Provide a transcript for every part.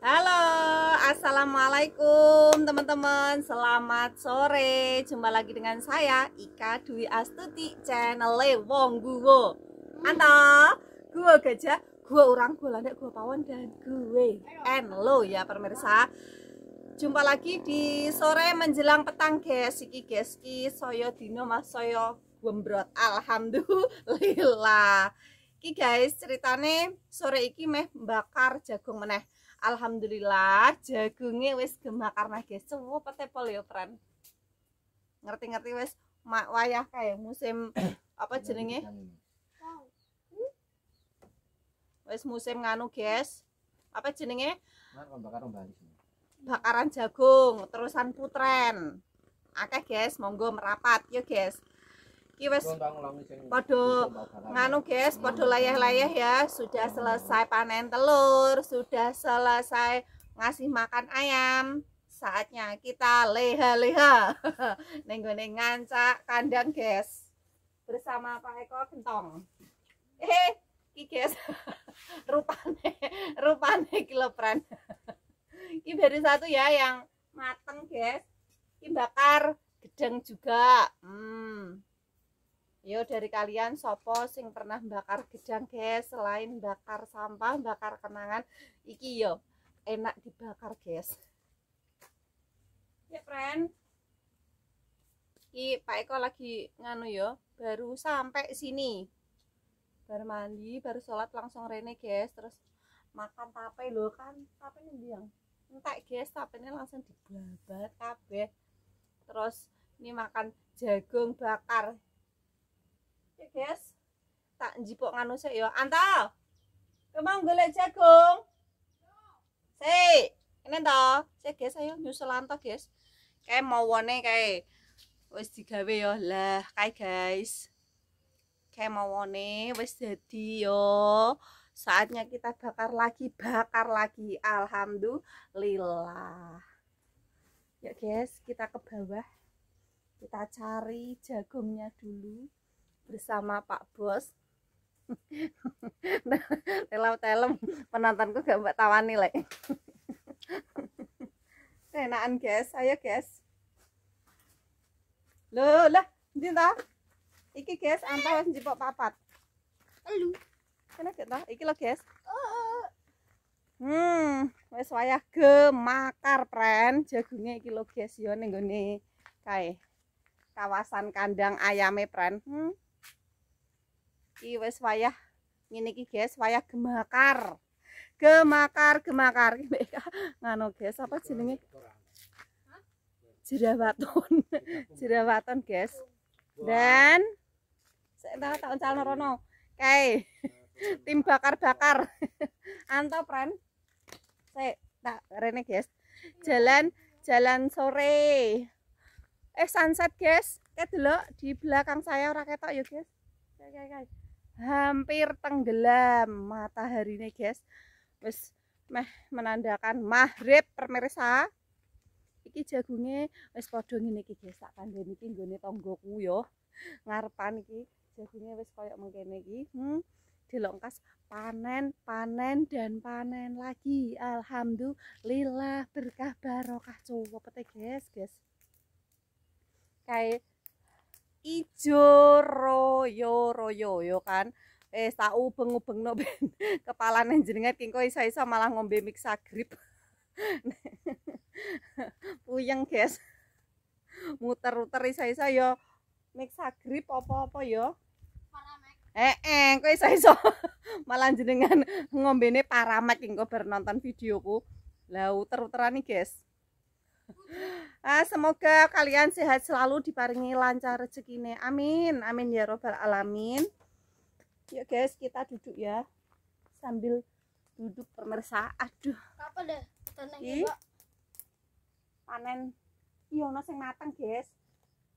Halo, Assalamualaikum teman-teman Selamat sore Jumpa lagi dengan saya Ika Dwi Astuti Channel Wong Guwo Anto gue gajah gue orang, gue landak, gua pawon Dan gue and lo ya pemirsa Jumpa lagi di sore menjelang petang guys Iki guys Ki soyo dino mas soyo Gombrot Alhamdulillah Ki guys ceritane sore iki meh bakar jagung meneh alhamdulillah jagungnya wis gemak karena guys semua pete poliopren ngerti-ngerti wis wayah kayak musim apa jenenge hmm? wis musim nganu guys apa jenenge nah, bakaran jagung terusan putren akeh guys monggo merapat yuk guys iki wis nganu guys, padha layah-layah ya. Sudah selesai panen telur, sudah selesai ngasih makan ayam. Saatnya kita leha-leha. nenggu gone ngancak kandang, guys. Bersama Pak Eko Gentong. Eh, iki guys. rupane rupane kilopran. Ini baru satu ya yang mateng guys. Ini bakar gedeng juga. Hmm. Yo dari kalian sopo sing pernah bakar gedang guys selain bakar sampah bakar kenangan iki yo enak dibakar guys ya friend iki Pak Eko lagi nganu yo baru sampai sini baru mandi baru sholat langsung rene guys terus makan tape lo kan tape ini yang entek guys tape ini langsung dibabat tape, terus ini makan jagung bakar ya guys tak jipok nganu sik yo, antal kemang golek jagung sik ini to sik guys ayo nyusul antal guys kayak mau mawone kayak wis digawe ya lah kayak guys kayak mau mawone wis dadi yo saatnya kita bakar lagi bakar lagi alhamdulillah ya guys kita ke bawah kita cari jagungnya dulu bersama Pak Bos telam nah, telam penontonku gak mbak nih lek enakan guys ayo guys lo lah cinta iki guys antar wis njipok papat elu kena gak iki lo guys oh, oh, oh. hmm wes wayah gemakar pren jagungnya iki lo guys yo ning gone kawasan kandang ayame pren hmm Iwe wayah ini ki guys, wayah gemakar, gemakar, gemakar. Ngano guys, apa jenenge? Jerawaton, jerawaton guys. Dan saya tahu tahun calon Rono, kay tim bakar-bakar. Anto Pren, saya tak Rene guys. Jalan jalan sore, eh sunset guys. Kita dulu di belakang saya orang ketok yuk guys. Kay kay hampir tenggelam matahari nih guys wis meh menandakan maghrib pemirsa iki jagungnya wis padha ngene iki guys tak iki nggone tanggoku yo ngarepan iki jagungnya wis koyok mengkene iki hmm dilongkas panen panen dan panen lagi alhamdulillah berkah barokah cowok pete guys guys kayak ijo royo royo yo kan wis eh, tak ubeng-ubengno ben kepalane jenenge king kok iso-iso malah ngombe miksa grip puyeng guys muter-muter isa-isa yo miksa grip apa-apa yo Eh, eh, kok isa-isa malah jenengan ngombene paramek engko bar nonton videoku. Lah uter-uteran guys. Ah, semoga kalian sehat selalu diparingi lancar rezekinya. Amin. Amin ya robbal alamin. Yuk guys, kita duduk ya. Sambil duduk pemirsa. Aduh. Apa deh? Ih. Ya, Panen iya ono sing matang guys.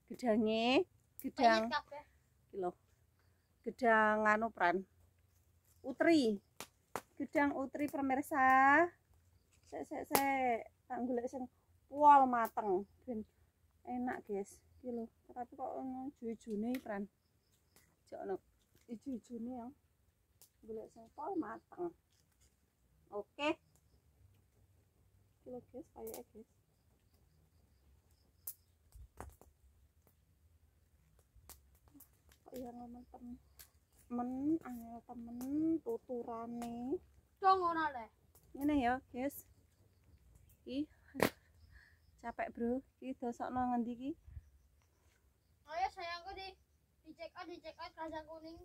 Gedangnya, gedang. Ya. kilo. Gedang anu pran. Utri. Gedang utri pemirsa. Sek sek sek. Tak golek sing pol mateng enak guys iki lho tapi kok ono jujune pran aja ono jujune ya golek sing mateng oke kilo guys ayo guys kok yang ngomong temen angel temen tuturane dong ora ngene ya guys ih capek bro ki no ngendi ki oh ya sayangku di di check out di check out kaca kuning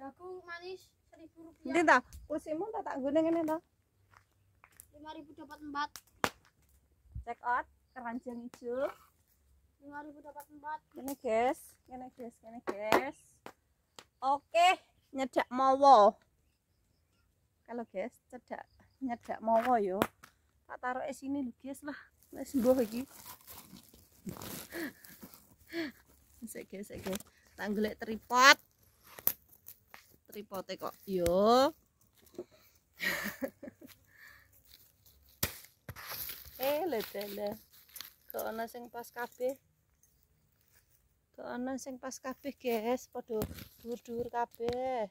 jagung manis seribu rupiah ini tak kursimu tak tak guna ini tak lima ribu dapat empat check out keranjang hijau lima ribu dapat empat ini guys ini guys ini guys oke nyedak mawo kalau guys cedak nyedak mawo yo tak taruh es ini guys lah Mas mbuh iki. Sege sege. Tak golek tripod. Tripote kok. Yo. eh, le tele. Kok ana sing pas kabeh? Kok ana sing pas kabeh, guys? Padha dhuwur-dhuwur kabeh.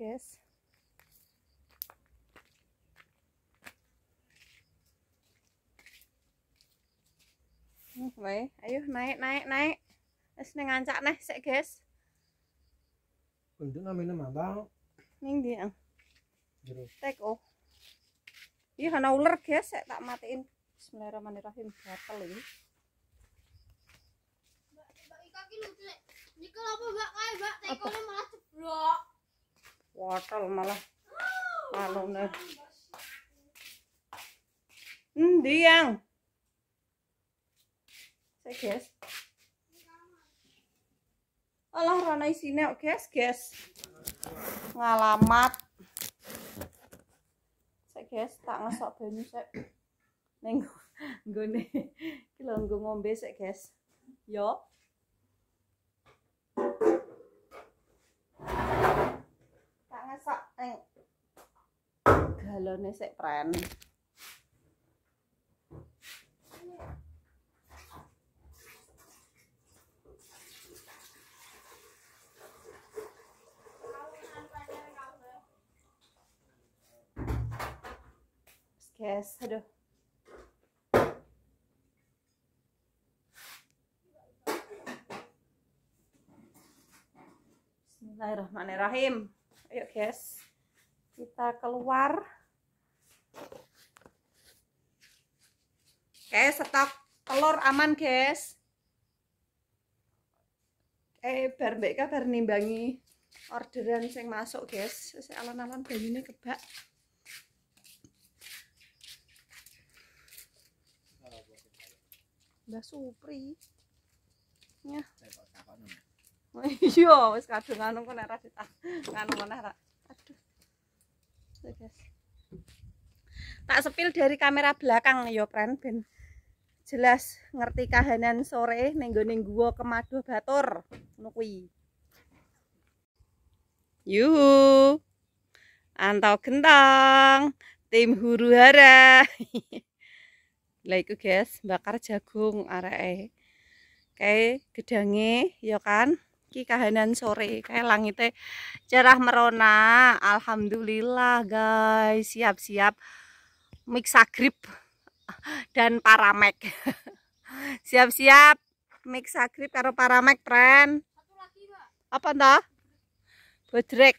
guys hmm, Woi, ayo naik naik naik. Wis ning ancak neh sik, guys. Untuk namanya mabang. Ning ndi, Jero. Tek oh. Iya ana ular, guys, saya tak matiin. Bismillahirrahmanirrahim. Gatel ini. Mbak, Mbak Ika ki lucu. Nikel apa, Mbak? Kae, Mbak, tekone malah ceblok. wortel malah alone endi hmm, yang guys alah rana isine guys guys ngalamat saya guys tak ngesok banyu sik nenggo nggone iki lho ngombe sik guys yo galonnya sih pren. Yes, aduh. Bismillahirrahmanirrahim. Ayo guys, kita keluar. Oke, stok telur aman, guys. Eh, bar bernimbangi orderan sing masuk, guys. Saya alon-alon banyune kebak. Mbah Supri. Ya. Iya, wis kadung anu kok nek ra ditanganu meneh ra. Aduh. Iya, guys. Tak sepil dari kamera belakang ya, friend, ben jelas ngerti kahanan sore nenggoning gua kemadu kemaduh batur nukwi yuhu antau gentong tim huru hara lah guys bakar jagung areke kayak gedange ya kan Ki kahanan sore kayak langitnya cerah merona alhamdulillah guys siap-siap mix agrip dan paramek siap-siap mix grip karo paramek friend apa entah bodrek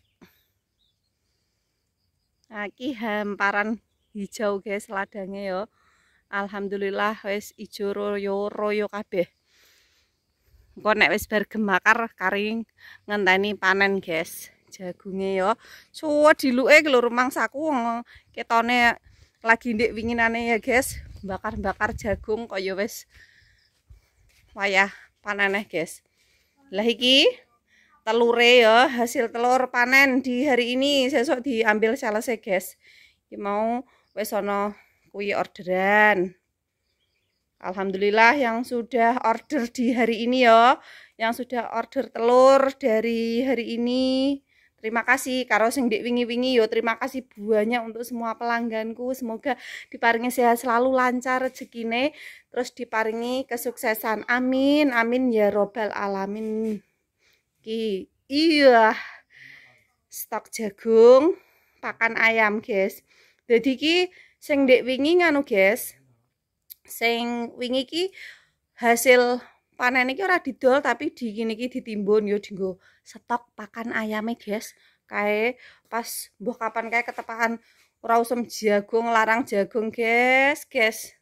aki nah, hamparan hijau guys ladangnya yo alhamdulillah wes ijo royo royo kabeh gue nek wes bergemakar kering ngenteni panen guys jagungnya yo cua dilu eh gelur mangsaku ketone lagi ndik winginane ya guys bakar-bakar jagung koyo ya wis wayah paneneh guys lah iki telure ya hasil telur panen di hari ini sesuk diambil selesai guys iki mau wis ana kuwi orderan Alhamdulillah yang sudah order di hari ini ya yang sudah order telur dari hari ini Terima kasih karo sing dik wingi-wingi yo terima kasih buahnya untuk semua pelangganku. Semoga diparingi sehat selalu lancar rezekine terus diparingi kesuksesan. Amin. Amin ya robbal alamin. Ki iya. Stok jagung, pakan ayam, guys. Jadi ki sing dik wingi nganu, guys. Sing wingi ki hasil panen iki ora didol tapi di kene iki ditimbun yo dienggo stok pakan ayam ayame guys kae pas mbuh kapan kae ketepakan ora jagung larang jagung guys guys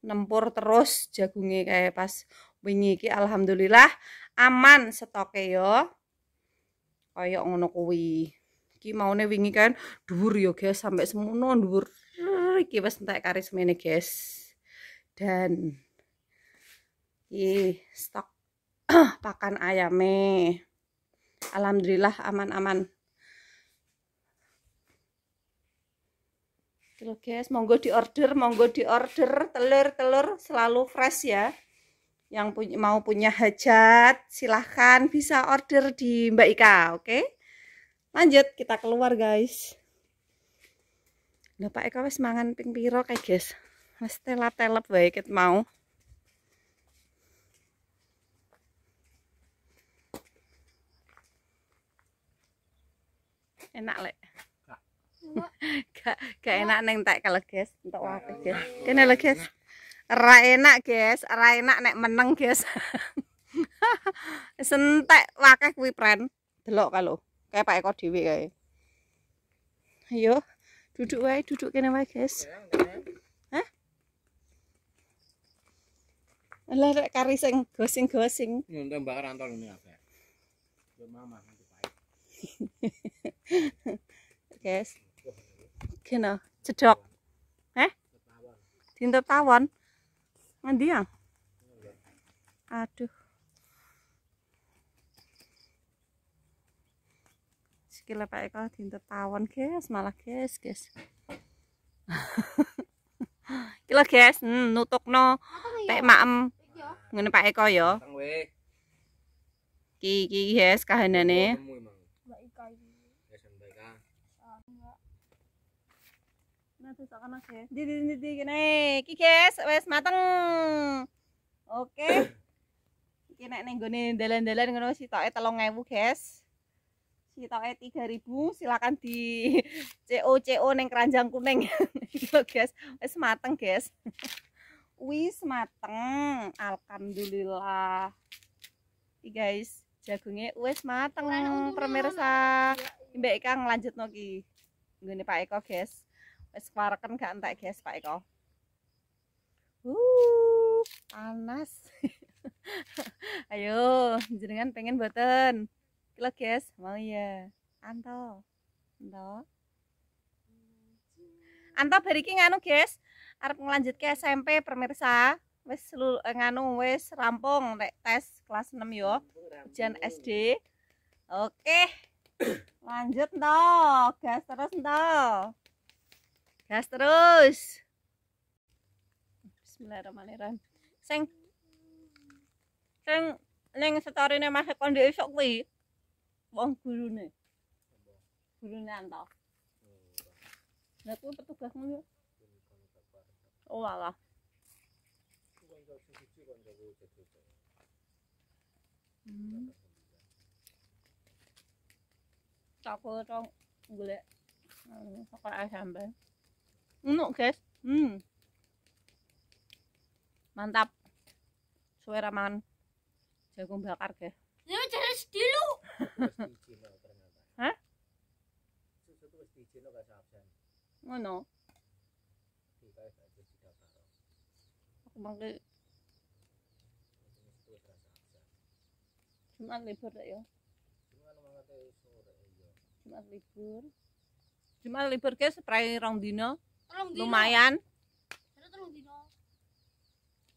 nempur terus jagungnya kayak pas wingi iki alhamdulillah aman stoke yo kaya ngono kuwi iki maune wingi kan dhuwur yo guys sampai semono dhuwur iki wis entek kari mene guys dan di stok pakan ayame alhamdulillah aman-aman Oke gitu, guys, monggo diorder, monggo order telur-telur selalu fresh ya. Yang punya, mau punya hajat, silahkan bisa order di Mbak Ika, oke? Okay? Lanjut, kita keluar guys. Lho Pak wes mangan ping piro kae guys. Wis telap-telep wae mau. enak lek gak enak neng tak kalau guys untuk apa guys kene lo guys ra enak guys ra enak nek meneng guys sentek wakeh kuwi pren delok kalau kayak pak Eko Dewi kayak ayo duduk wae duduk kene wae guys Lah lek kari sing gosing-gosing. Nyunte Mbak Ranton ini apa? Yo mama guys kena cedok eh cinta tawon ya aduh sekilas pak Eko cinta tawon guys malah guys guys kilo guys hmm, nutuk no pak maem ngene pak Eko yo ki ki guys kahanane terus akan akeh. Di di di kene iki guys wis mateng. Oke. Iki nek ning gone dalan-dalan ngono sitoke 3000 guys. Sitoke 3000 silakan di CO CO ning keranjang kuning. Gitu guys. Wis mateng guys. Wis mateng. Alhamdulillah. Iki guys, jagungnya wis mateng pemirsa. Mbak kang lanjut noki, gini Pak Eko guys. Es kan gak entek guys Pak Eko. Uh, panas. Ayo, jenengan pengen boten. Kilo guys, mau ya. Anto. Anto. Anto bariki nganu guys. Arep ngelanjut ke SMP pemirsa. Wis eh, nganu wes rampung tes kelas 6 yo. Ujian SD. Oke. Lanjut to, gas terus to. Gas terus. Bismillahirrahmanirrahim. Seng. Seng ning setorine Mas Eko ndek esuk kuwi. Wong gurune. Gurune anta. Lah kuwi petugas oh, hmm. ngono. Oh ala. Takut dong, gue sekolah sampai. Enak guys hmm. Mantap Suara makan Jagung bakar guys Ini cara sedih lu Hah? Mana? Aku mangke. Cuma libur ya. Cuma libur. Cuma libur guys, spray rong dino. lumayan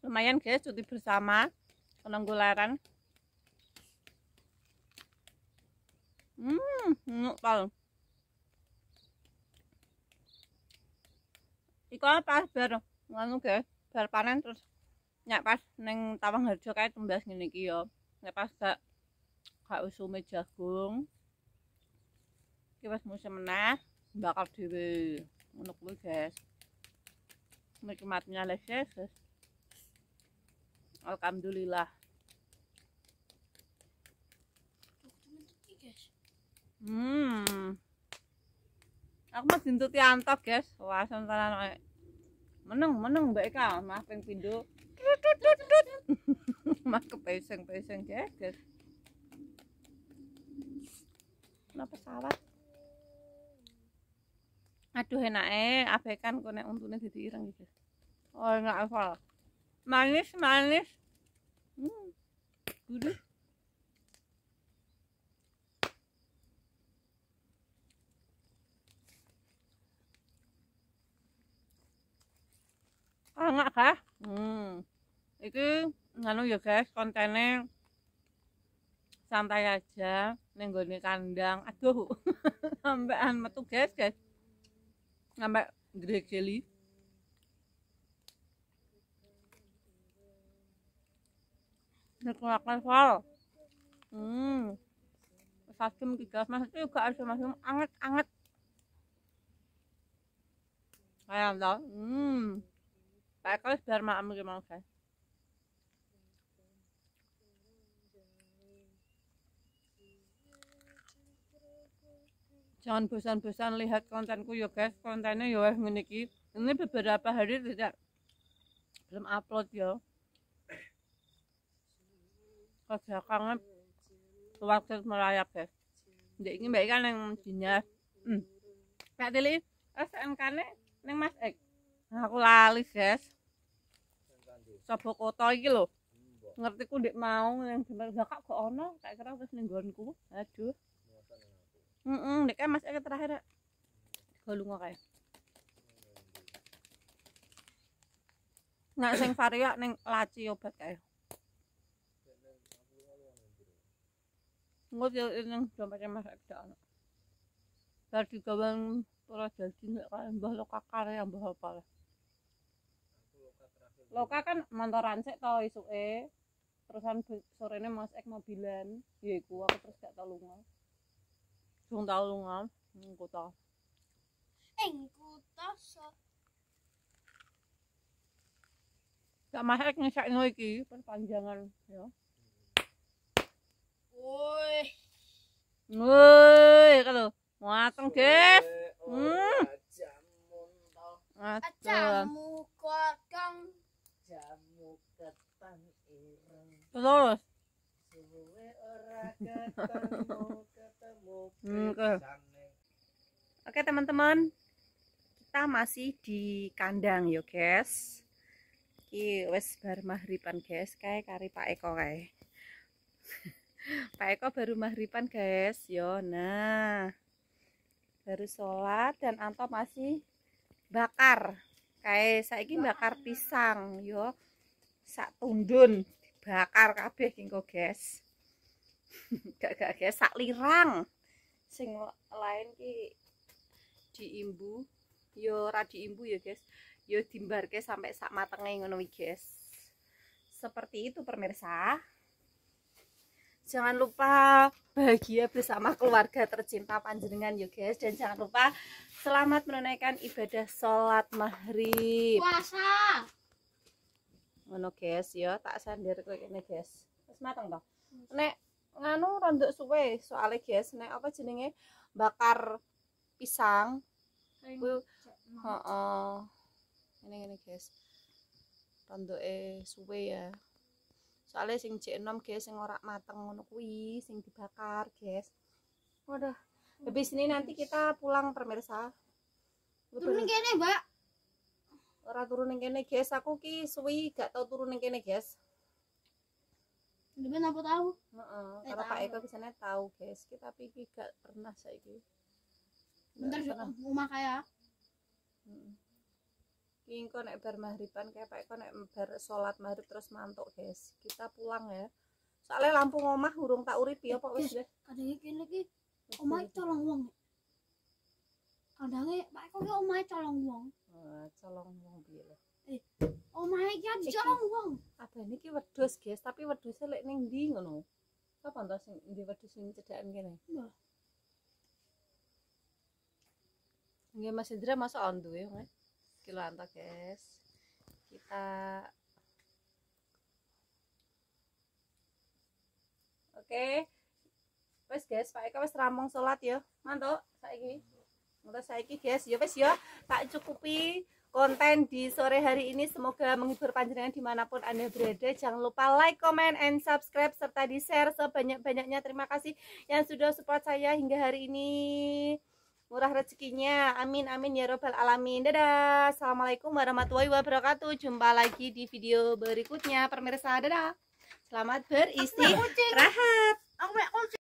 lumayan guys cuti bersama menunggu laran hmm ngupal iku pas ber nganu guys ber panen terus nyak pas neng tawang harjo kayak tumbas gini kio nyak pas gak gak usume jagung pas musim menah bakal diwe untuk lu guys nikmatnya les ya, guys Alhamdulillah hmm aku mau dintuti antok guys wah sementara meneng meneng mbak Eka maaf yang pindu mah kepeseng peseng guys guys kenapa salah aduh enak eh abekan kau nek untunnya jadi ireng gitu oh enggak hafal manis manis hmm gurih ah, enggak kah hmm Itu nganu ya guys kontennya santai aja nenggoni kandang aduh sampean metu guys guys ambek Grey e Kelly. Nikmatkan soal. Hmm. Sasim kikas masih juga asam asam anget anget. Ayam dah. Hmm. Baiklah, biar mm. e makan bagaimana saya. jangan bosan-bosan lihat kontenku ya guys kontennya ya wes ini beberapa hari tidak belum upload ya kerjakannya waktunya merayap guys jadi ini baik kan yang dinas hmm. kak Tili eh, SNK nya yang mas Ek nah, aku lali guys sobo kota ini loh ngerti ku dik mau yang jember kak kok ono kayak kira terus nenggonku aduh Mm -mm, dek kan eh, ke terakhir. Galungo kae. Nek sing varia neng laci obat kae. Nggak yo neng dompete masak Mas Eka. Bar digawe para dadi nek kae mbah loka kare ya, mbah apa lah. Loka kan montoran tau isu e Terusan ini mas ek mobilan, ya iku aku terus gak tau lunga. Không đau luôn hả? Nhưng cô to En cô to sợ Dạ mà hết chạy nuôi ký Vẫn còn jangan Hiểu Ôi Ôi Cái lửa Hoa tăng kết Ừ À, jamu kotong jamu ketang ireng terus suwe Hmm, Oke teman-teman, kita masih di kandang yo guys. Ki wes bar mahriban guys, kayak kari Pak Eko kayak. Pak Eko baru mahriban guys, yo. Nah, baru sholat dan Anto masih bakar. Kayak saya bakar pisang yo, sak tundun bakar kabeh kengko guys. gak gak gak sak lirang sing lain ki diimbu yo ra diimbu ya guys yo dimbarke sampai sak matenge ngono guys seperti itu pemirsa jangan lupa bahagia bersama keluarga tercinta panjenengan ya guys dan jangan lupa selamat menunaikan ibadah sholat maghrib puasa ngono guys yo tak sandir kok ini guys terus mateng toh nek nganu rondo suwe soalnya nek apa jenenge bakar pisang kuwi heeh ngene ngene guys e suwe ya soalnya sing cek enom guys sing ora mateng ngono kuwi sing dibakar guys waduh habis ini nanti kita pulang pemirsa turun kene mbak ora turun kene guys aku ki suwi gak tau turun kene guys Sampeyan apa tahu? Heeh, eh, karena Pak Eko kesana tahu, guys. Kita pikir gak pernah saya Bentar yo rumah kaya. Heeh. Hmm. engko nek bar maghriban kayak Pak Eko nek bar salat maghrib terus mantuk, guys. Kita pulang ya. Soalnya lampu omah urung tak ya, eh, Pak wis deh. Kadang kene iki omah colong wong. Kadang Pak Eko ki omah colong wong. Heeh, colong wong piye Eh, oh my god, Apa ini ki wedhus, guys, tapi wedhuse lek ning ndi ngono? Apa tuh sing ndi wedhus sing cedhakan kene? Nah. Nggih Mas Indra masuk on duwe, Mas. Kilo guys. Kita Oke. Okay. Wes guys, Pak Eka wes ramong salat ya. Mantuk saiki. Ngono saiki guys, ya wes ya tak cukupi konten di sore hari ini semoga menghibur panjenengan dimanapun anda berada jangan lupa like comment and subscribe serta di share sebanyak banyaknya terima kasih yang sudah support saya hingga hari ini murah rezekinya amin amin ya robbal alamin dadah assalamualaikum warahmatullahi wabarakatuh jumpa lagi di video berikutnya pemirsa dadah selamat beristirahat